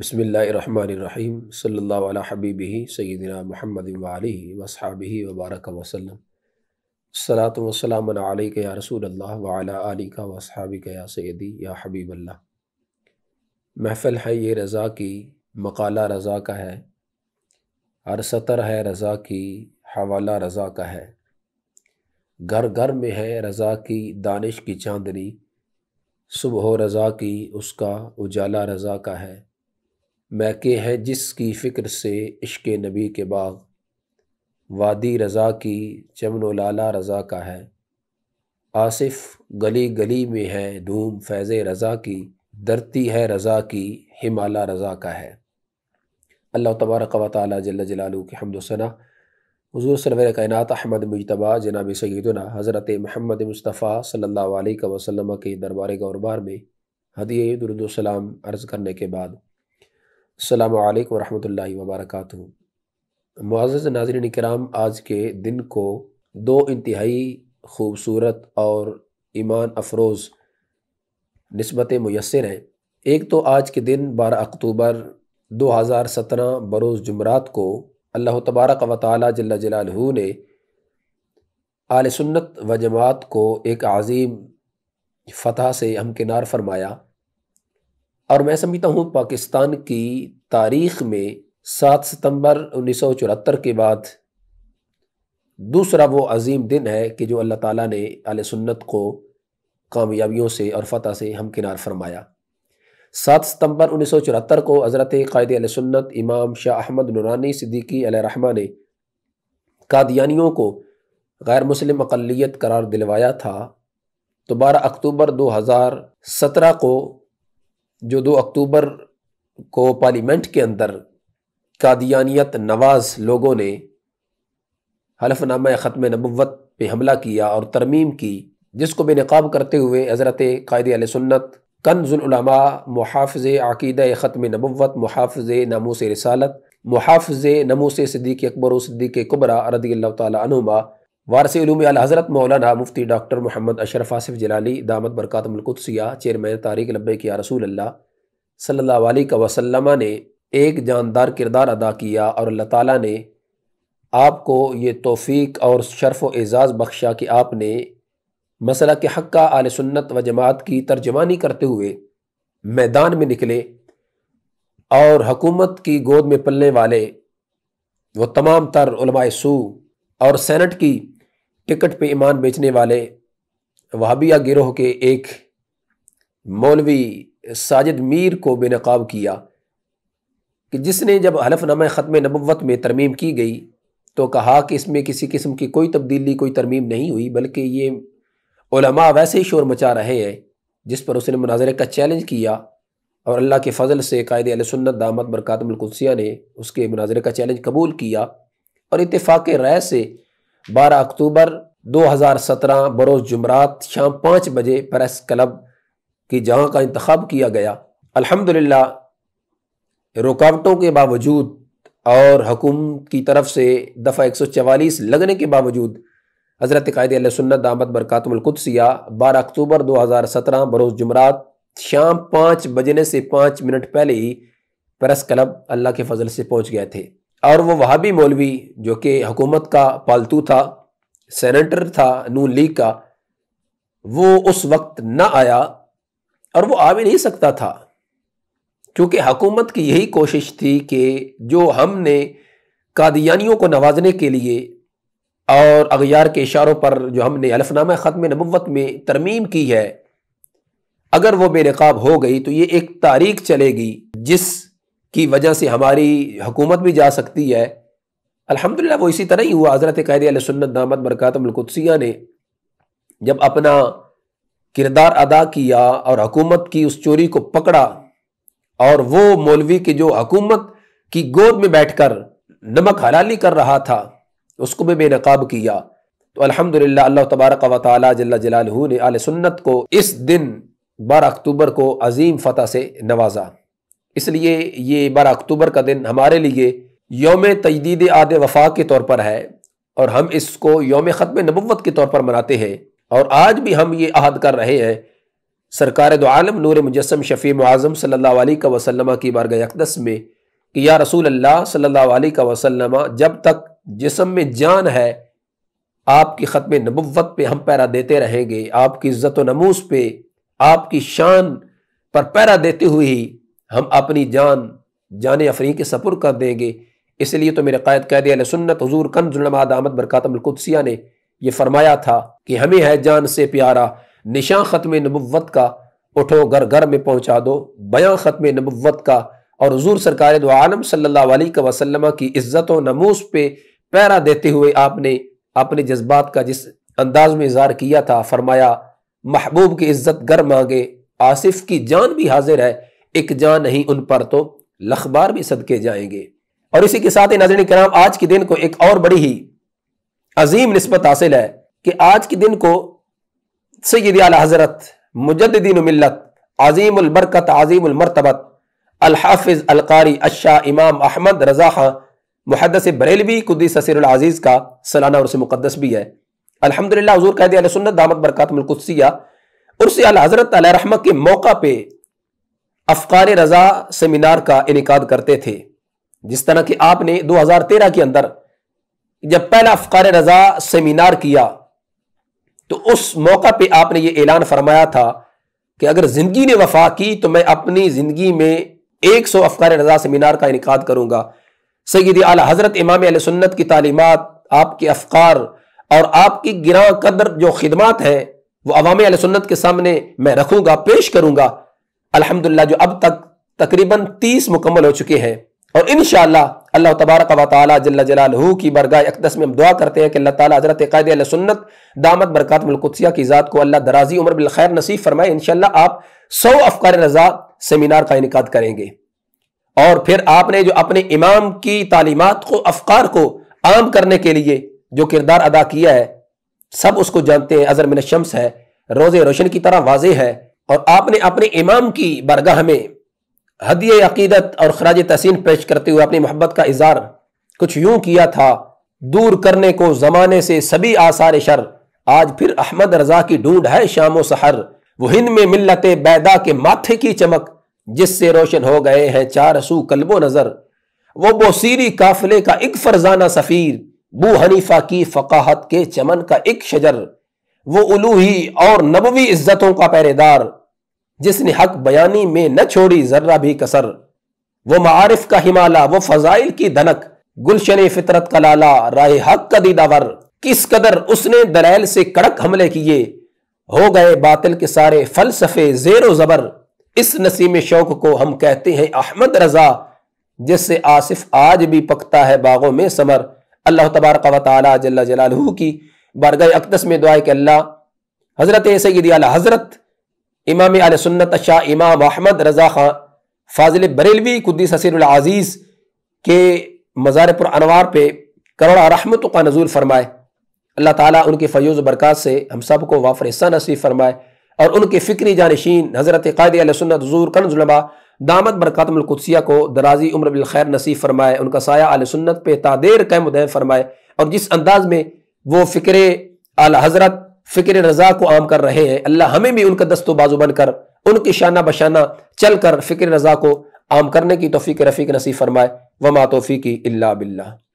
بسم اللہ الرحمن الرحیم صلی اللہ علیہ حبیب سیدنا محمد علیہ وصحاب وبارک وسلم صلاۃ وسلم یا رسول اللہ وعلیٰ علی کا وصحاب یا سیدی یا حبیب اللہ محفل ہے یہ رضا کی مقالہ رضا کا ہے سطر ہے رضا کی حوالہ رضا کا ہے گر گر میں ہے رضا کی دانش کی چاندنی صبح و رضا کی اس کا اجالا رضا کا ہے میکے ہیں جس کی فکر سے عشق نبی کے باغ وادی رضا کی چمن و لالہ رضا کا ہے آصف گلی گلی میں ہے دھوم فیض رضا کی درتی ہے رضا کی ہمالا رضا کا ہے اللہ تبارک و تعالیٰ جل جلالو کے حمد و ثنا حضور سرور کائنات احمد مجتبہ جناب سیدنا حضرت محمد مصطفیٰ صلی اللہ علیہ وسلم کے دربار غربار میں درد و سلام عرض کرنے کے بعد السلام علیکم ورحمۃ اللہ وبرکاتہ معزز ناظرین اکرام آج کے دن کو دو انتہائی خوبصورت اور ایمان افروز نسبتیں میسر ہیں ایک تو آج کے دن بارہ اکتوبر دو ہزار سترہ بروز جمعرات کو اللہ تبارک و تعالی جلہ جلالہ نے آل سنت و جماعت کو ایک عظیم فتح سے ہمکنار فرمایا اور میں سمجھتا ہوں پاکستان کی تاریخ میں سات ستمبر انیس سو چرہتر کے بعد دوسرا وہ عظیم دن ہے کہ جو اللہ تعالیٰ نے علیہ سنت کو کامیابیوں سے اور فتح سے ہمکنار فرمایا سات ستمبر انیس سو چرہتر کو حضرت قائد علیہ سنت امام شاہ احمد نورانی صدیقی علیہ رحمٰ نے قادیانیوں کو غیر مسلم اقلیت قرار دلوایا تھا تو بارہ اکتوبر دو ہزار سترہ کو جو دو اکتوبر کو پارلیمنٹ کے اندر قادیانیت نواز لوگوں نے حلف نامہ ختم نبوت پہ حملہ کیا اور ترمیم کی جس کو بے نقاب کرتے ہوئے حضرت قائد علیہ سنت کنز العلماء محافظ عقیدہ ختم نبوت محافظ ناموس رسالت محافظ نموس صدیق اکبر و صدیق کبرا رضی اللہ تعالیٰ عنہما وارث علوم علیہ حضرت مولانا مفتی ڈاکٹر محمد اشرف آصف جلالی دامت برکاتم القدسیہ چیئرمین لبے کیا رسول اللہ صلی اللہ علیہ وسلم نے ایک جاندار کردار ادا کیا اور اللہ تعالیٰ نے آپ کو یہ توفیق اور شرف و اعزاز بخشا کہ آپ نے مسئلہ کے حق کا عال سنت و جماعت کی ترجمانی کرتے ہوئے میدان میں نکلے اور حکومت کی گود میں پلنے والے وہ تمام تر علماء سو اور سینٹ کی ٹکٹ پہ ایمان بیچنے والے وہابیہ گروہ کے ایک مولوی ساجد میر کو بے نقاب کیا کہ جس نے جب حلف نمہ ختم نبوت میں ترمیم کی گئی تو کہا کہ اس میں کسی قسم کی کوئی تبدیلی کوئی ترمیم نہیں ہوئی بلکہ یہ علماء ویسے ہی شور مچا رہے ہیں جس پر اس نے مناظرے کا چیلنج کیا اور اللہ کے فضل سے قائد علیہ سنت دامت برکاتم القدسیہ نے اس کے مناظرے کا چیلنج قبول کیا اور اتفاق رائے سے بارہ اکتوبر دو ہزار سترہ بروز جمعرات شام پانچ بجے پریس کلب کی جہاں کا انتخاب کیا گیا الحمد رکاوٹوں کے باوجود اور حکومت کی طرف سے دفعہ ایک سو چوالیس لگنے کے باوجود حضرت قائد علیہ سنت دامت برکاتم القدسیہ بارہ اکتوبر دو ہزار سترہ بروز جمعرات شام پانچ بجنے سے پانچ منٹ پہلے ہی پریس کلب اللہ کے فضل سے پہنچ گئے تھے اور وہ وہابی بھی مولوی جو کہ حکومت کا پالتو تھا سینیٹر تھا نون لیگ کا وہ اس وقت نہ آیا اور وہ آ بھی نہیں سکتا تھا کیونکہ حکومت کی یہی کوشش تھی کہ جو ہم نے قادیانیوں کو نوازنے کے لیے اور اغیار کے اشاروں پر جو ہم نے الفنامہ ختم نبوت میں ترمیم کی ہے اگر وہ بے نقاب ہو گئی تو یہ ایک تاریخ چلے گی جس کی وجہ سے ہماری حکومت بھی جا سکتی ہے الحمد للہ وہ اسی طرح ہی ہوا حضرت قید علیہ سنت دامت برکاتم القدسیہ نے جب اپنا کردار ادا کیا اور حکومت کی اس چوری کو پکڑا اور وہ مولوی کے جو حکومت کی گود میں بیٹھ کر نمک حلالی کر رہا تھا اس کو بھی بے نقاب کیا تو الحمد للہ اللہ تبارک و تعالیٰ جلالہ نے علیہ سنت کو اس دن بارہ اکتوبر کو عظیم فتح سے نوازا اس لیے یہ بارہ اکتوبر کا دن ہمارے لیے یوم تجدید عاد وفا کے طور پر ہے اور ہم اس کو یوم ختم نبوت کے طور پر مناتے ہیں اور آج بھی ہم یہ عہد کر رہے ہیں سرکار دو عالم نور مجسم شفیع معظم صلی اللہ علیہ وسلم کی بارگاہ اقدس میں کہ یا رسول اللہ صلی اللہ علیہ وسلم جب تک جسم میں جان ہے آپ کی ختم نبوت پہ ہم پیرا دیتے رہیں گے آپ کی عزت و نموس پہ آپ کی شان پر پیرا دیتے ہوئے ہی ہم اپنی جان جان کے سپر کر دیں گے اس لیے تو میرے قائد قید علیہ سنت حضور ظلم آدامت برکاتم القدسیہ نے یہ فرمایا تھا کہ ہمیں ہے جان سے پیارا نشاں ختم نبوت کا اٹھو گر گھر میں پہنچا دو بیاں ختم نبوت کا اور حضور سرکار دو عالم صلی اللہ علیہ وسلم کی عزت و نموس پہ پیرا دیتے ہوئے آپ نے اپنے جذبات کا جس انداز میں اظہار کیا تھا فرمایا محبوب کی عزت گر مانگے آصف کی جان بھی حاضر ہے ایک جا نہیں ان پر تو لخبار بھی صدقے جائیں گے اور اسی کے ساتھ ناظرین کرام آج کے دن کو ایک اور بڑی ہی عظیم نسبت حاصل ہے کہ آج کے دن کو سید اعلی حضرت مجددین ملت عظیم البرکت عظیم المرتبت الحافظ القاری اشا امام احمد رضا خان محدث بریلوی قدیس سسیر العزیز کا سلانہ عرص مقدس بھی ہے الحمدللہ حضور قید علیہ سنت دامت برکات ملکسیہ عرص اعلی حضرت علیہ رحمت کے موقع پہ افقار رضا سیمینار کا انعقاد کرتے تھے جس طرح کہ آپ نے دو ہزار تیرہ کے اندر جب پہلا افقار رضا سیمینار کیا تو اس موقع پہ آپ نے یہ اعلان فرمایا تھا کہ اگر زندگی نے وفا کی تو میں اپنی زندگی میں ایک سو افقار رضا سیمینار کا انعقاد کروں گا سید اعلی حضرت امام علیہ سنت کی تعلیمات آپ کے افقار اور آپ کی گراں قدر جو خدمات ہیں وہ عوام علیہ سنت کے سامنے میں رکھوں گا پیش کروں گا الحمدللہ جو اب تک تقریباً تیس مکمل ہو چکے ہیں اور انشاءاللہ اللہ تبارک و تعالی جل جلالہ کی برگاہ اقدس میں دعا کرتے ہیں کہ اللہ تعالی حضرت قائد علیہ سنت دامت برکات کی ذات کو اللہ درازی عمر بالخیر نصیب فرمائے انشاءاللہ آپ سو افکار رضا سیمینار کا انعقاد کریں گے اور پھر آپ نے جو اپنے امام کی تعلیمات کو افکار کو عام کرنے کے لیے جو کردار ادا کیا ہے سب اس کو جانتے ہیں اظہر ہے روز روشن کی طرح واضح ہے اور آپ نے اپنے امام کی برگاہ میں ہدی عقیدت اور خراج تحسین پیش کرتے ہوئے اپنی محبت کا اظہار کچھ یوں کیا تھا دور کرنے کو زمانے سے سبھی آثار شر آج پھر احمد رضا کی ڈھونڈ ہے شام و سحر وہ ہند میں ملت بیدا کے ماتھے کی چمک جس سے روشن ہو گئے ہیں چار سو کلب و نظر وہ بوسیری قافلے کا ایک فرزانہ سفیر بو حنیفہ کی فقاحت کے چمن کا ایک شجر وہ الوہی اور نبوی عزتوں کا پہرے دار جس نے حق بیانی میں نہ چھوڑی ذرہ بھی کسر وہ معارف کا ہمالا وہ فضائل کی دھنک گلشن فطرت کا لالا رائے حق کا دیدہ ور کس قدر اس نے دلیل سے کڑک حملے کیے ہو گئے باطل کے سارے فلسفے زیر و زبر اس نسیم شوق کو ہم کہتے ہیں احمد رضا جس سے آصف آج بھی پکتا ہے باغوں میں سمر اللہ تبارک و تعالی جل جلالہ کی بارگاہ اقدس میں دعائے کہ اللہ حضرت سیدی علی حضرت امام علیہ سنت شاہ امام محمد رضا خان فاضل بریلوی قدی سسیر العزیز کے مزار پر انوار پہ کروڑا رحمت کا نزول فرمائے اللہ تعالیٰ ان کے فیوز و برکات سے ہم سب کو وافر حصہ نصیب فرمائے اور ان کے فکری جانشین حضرت قائد علیہ سنت حضور کنز الباء دامت برکات القدسیہ کو درازی عمر بالخیر نصیب فرمائے ان کا سایہ علیہ سنت پہ تادیر دین فرمائے اور جس انداز میں وہ فکر آل حضرت فکر رضا کو عام کر رہے ہیں اللہ ہمیں بھی ان کا دست و بازو بن کر ان کی شانہ بشانہ چل کر فکر رضا کو عام کرنے کی توفیق رفیق نصیب فرمائے وما توفیقی اللہ بلّہ